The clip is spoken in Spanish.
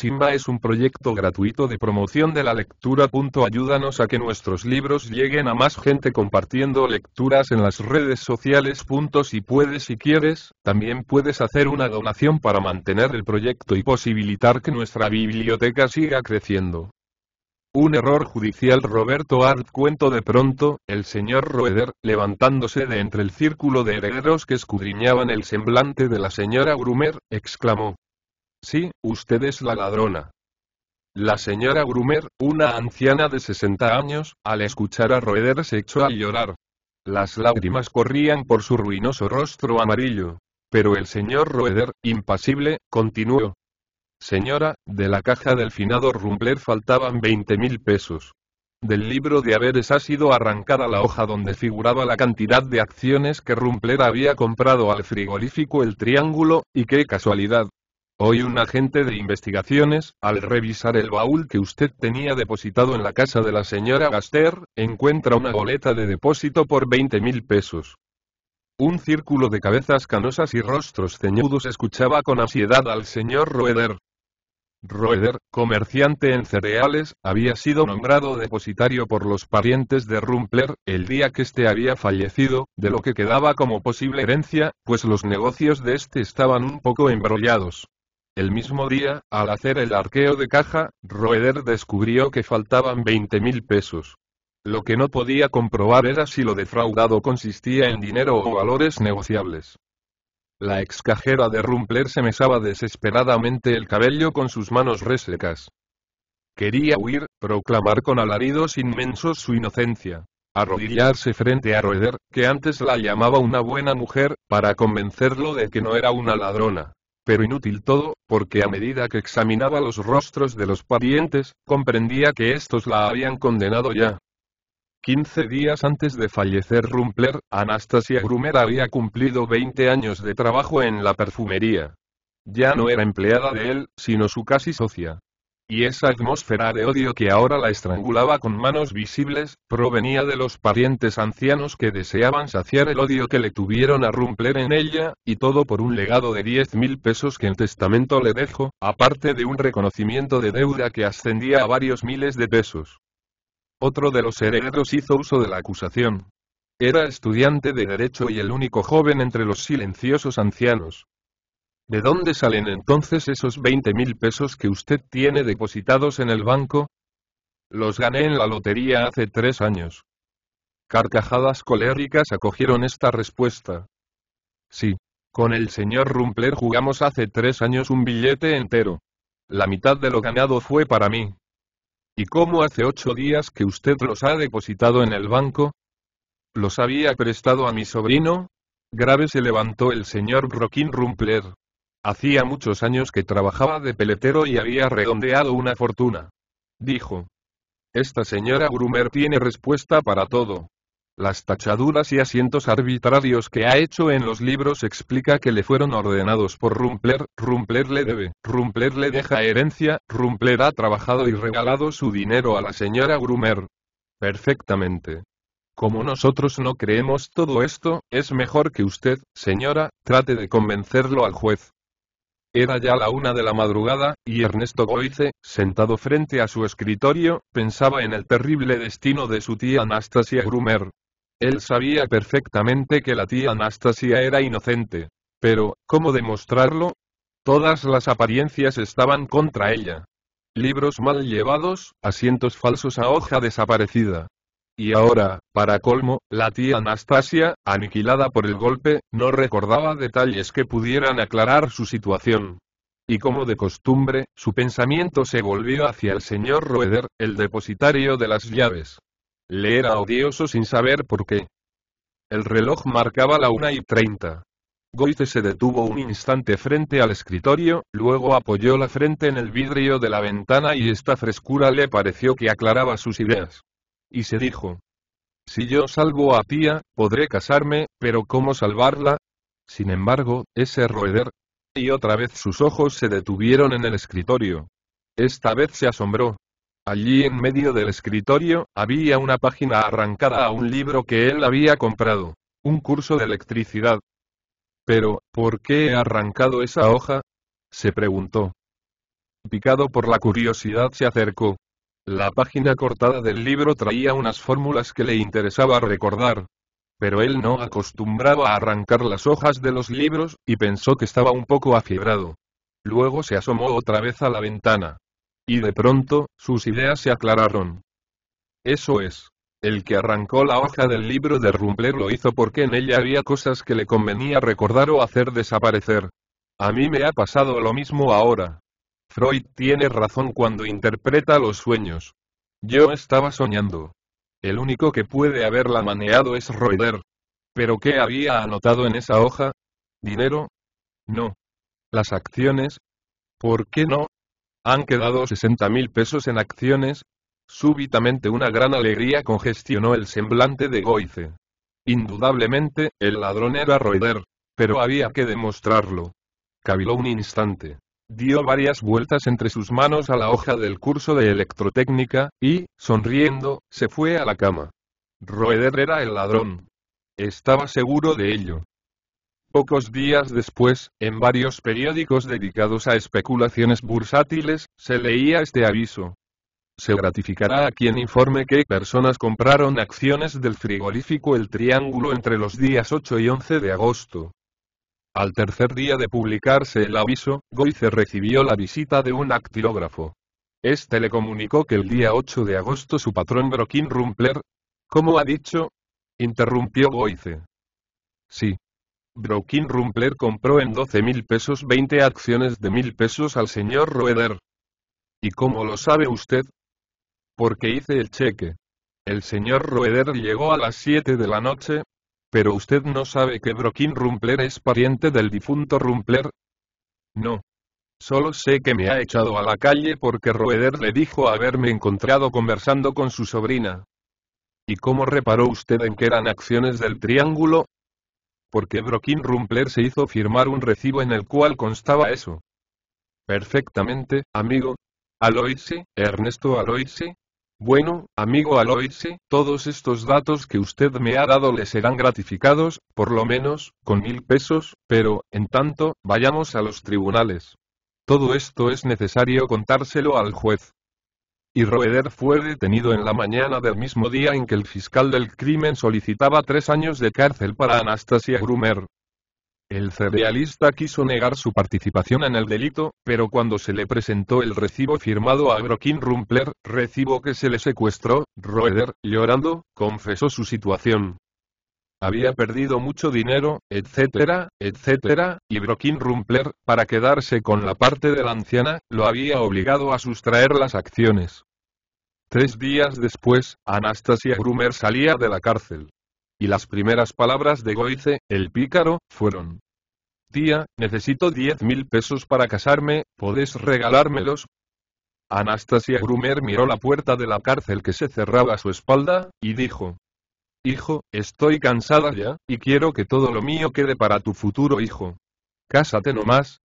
Simba es un proyecto gratuito de promoción de la lectura. Ayúdanos a que nuestros libros lleguen a más gente compartiendo lecturas en las redes sociales. Si puedes y quieres, también puedes hacer una donación para mantener el proyecto y posibilitar que nuestra biblioteca siga creciendo. Un error judicial Roberto Hart cuento de pronto, el señor Roeder, levantándose de entre el círculo de herederos que escudriñaban el semblante de la señora Grumer, exclamó, Sí, usted es la ladrona. La señora Grumer, una anciana de 60 años, al escuchar a Roeder se echó a llorar. Las lágrimas corrían por su ruinoso rostro amarillo. Pero el señor Roeder, impasible, continuó. Señora, de la caja del finado Rumpler faltaban 20 mil pesos. Del libro de haberes ha sido arrancada la hoja donde figuraba la cantidad de acciones que Rumpler había comprado al frigorífico El Triángulo, y qué casualidad, Hoy un agente de investigaciones, al revisar el baúl que usted tenía depositado en la casa de la señora Gaster, encuentra una boleta de depósito por 20.000 mil pesos. Un círculo de cabezas canosas y rostros ceñudos escuchaba con ansiedad al señor Roeder. Roeder, comerciante en cereales, había sido nombrado depositario por los parientes de Rumpler, el día que éste había fallecido, de lo que quedaba como posible herencia, pues los negocios de éste estaban un poco embrollados. El mismo día, al hacer el arqueo de caja, Roeder descubrió que faltaban 20.000 mil pesos. Lo que no podía comprobar era si lo defraudado consistía en dinero o valores negociables. La ex cajera de Rumpler se mesaba desesperadamente el cabello con sus manos resecas. Quería huir, proclamar con alaridos inmensos su inocencia, arrodillarse frente a Roeder, que antes la llamaba una buena mujer, para convencerlo de que no era una ladrona pero inútil todo, porque a medida que examinaba los rostros de los parientes, comprendía que estos la habían condenado ya. Quince días antes de fallecer Rumpler, Anastasia Grumer había cumplido 20 años de trabajo en la perfumería. Ya no era empleada de él, sino su casi socia y esa atmósfera de odio que ahora la estrangulaba con manos visibles, provenía de los parientes ancianos que deseaban saciar el odio que le tuvieron a Rumpler en ella, y todo por un legado de diez mil pesos que el testamento le dejó, aparte de un reconocimiento de deuda que ascendía a varios miles de pesos. Otro de los herederos hizo uso de la acusación. Era estudiante de derecho y el único joven entre los silenciosos ancianos. ¿De dónde salen entonces esos 20 mil pesos que usted tiene depositados en el banco? Los gané en la lotería hace tres años. Carcajadas coléricas acogieron esta respuesta. Sí. Con el señor Rumpler jugamos hace tres años un billete entero. La mitad de lo ganado fue para mí. ¿Y cómo hace ocho días que usted los ha depositado en el banco? ¿Los había prestado a mi sobrino? Grave se levantó el señor Brokin Rumpler. Hacía muchos años que trabajaba de peletero y había redondeado una fortuna. Dijo. Esta señora Grummer tiene respuesta para todo. Las tachaduras y asientos arbitrarios que ha hecho en los libros explica que le fueron ordenados por Rumpler, Rumpler le debe, Rumpler le deja herencia, Rumpler ha trabajado y regalado su dinero a la señora Grumer. Perfectamente. Como nosotros no creemos todo esto, es mejor que usted, señora, trate de convencerlo al juez. Era ya la una de la madrugada, y Ernesto Goice, sentado frente a su escritorio, pensaba en el terrible destino de su tía Anastasia Grumer. Él sabía perfectamente que la tía Anastasia era inocente. Pero, ¿cómo demostrarlo? Todas las apariencias estaban contra ella. Libros mal llevados, asientos falsos a hoja desaparecida, y ahora, para colmo, la tía Anastasia, aniquilada por el golpe, no recordaba detalles que pudieran aclarar su situación. Y como de costumbre, su pensamiento se volvió hacia el señor Roeder, el depositario de las llaves. Le era odioso sin saber por qué. El reloj marcaba la una y treinta. Goethe se detuvo un instante frente al escritorio, luego apoyó la frente en el vidrio de la ventana y esta frescura le pareció que aclaraba sus ideas. Y se dijo, si yo salvo a Tía, podré casarme, pero ¿cómo salvarla? Sin embargo, ese roeder... Y otra vez sus ojos se detuvieron en el escritorio. Esta vez se asombró. Allí en medio del escritorio, había una página arrancada a un libro que él había comprado. Un curso de electricidad. Pero, ¿por qué he arrancado esa hoja? se preguntó. Picado por la curiosidad se acercó. La página cortada del libro traía unas fórmulas que le interesaba recordar. Pero él no acostumbraba a arrancar las hojas de los libros, y pensó que estaba un poco afiebrado. Luego se asomó otra vez a la ventana. Y de pronto, sus ideas se aclararon. Eso es. El que arrancó la hoja del libro de Rumpler lo hizo porque en ella había cosas que le convenía recordar o hacer desaparecer. A mí me ha pasado lo mismo ahora. Freud tiene razón cuando interpreta los sueños. Yo estaba soñando. El único que puede haberla maneado es Roeder. ¿Pero qué había anotado en esa hoja? ¿Dinero? No. ¿Las acciones? ¿Por qué no? Han quedado 60 mil pesos en acciones. Súbitamente una gran alegría congestionó el semblante de Goice. Indudablemente, el ladrón era Roeder. Pero había que demostrarlo. Cabiló un instante. Dio varias vueltas entre sus manos a la hoja del curso de electrotécnica, y, sonriendo, se fue a la cama. Roeder era el ladrón. Estaba seguro de ello. Pocos días después, en varios periódicos dedicados a especulaciones bursátiles, se leía este aviso. Se gratificará a quien informe que personas compraron acciones del frigorífico El Triángulo entre los días 8 y 11 de agosto. Al tercer día de publicarse el aviso, Goice recibió la visita de un actilógrafo. Este le comunicó que el día 8 de agosto su patrón Brokin Rumpler, ¿cómo ha dicho? interrumpió Goice. Sí. Brokin Rumpler compró en 12 mil pesos 20 acciones de mil pesos al señor Roeder. ¿Y cómo lo sabe usted? Porque hice el cheque. El señor Roeder llegó a las 7 de la noche, ¿Pero usted no sabe que Brokin Rumpler es pariente del difunto Rumpler? No. Solo sé que me ha echado a la calle porque Roeder le dijo haberme encontrado conversando con su sobrina. ¿Y cómo reparó usted en que eran acciones del triángulo? Porque Brokin Rumpler se hizo firmar un recibo en el cual constaba eso. Perfectamente, amigo. Aloisi, Ernesto Aloisi, bueno, amigo Aloise, todos estos datos que usted me ha dado le serán gratificados, por lo menos, con mil pesos, pero, en tanto, vayamos a los tribunales. Todo esto es necesario contárselo al juez. Y Roeder fue detenido en la mañana del mismo día en que el fiscal del crimen solicitaba tres años de cárcel para Anastasia Grumer, el cerealista quiso negar su participación en el delito, pero cuando se le presentó el recibo firmado a Brokin Rumpler, recibo que se le secuestró, Roeder, llorando, confesó su situación. Había perdido mucho dinero, etcétera, etcétera, y Brokin Rumpler, para quedarse con la parte de la anciana, lo había obligado a sustraer las acciones. Tres días después, Anastasia Grumer salía de la cárcel. Y las primeras palabras de Goice, el pícaro, fueron. Tía, necesito diez mil pesos para casarme, ¿podés regalármelos? Anastasia Grumer miró la puerta de la cárcel que se cerraba a su espalda, y dijo. Hijo, estoy cansada ya, y quiero que todo lo mío quede para tu futuro hijo. Cásate nomás,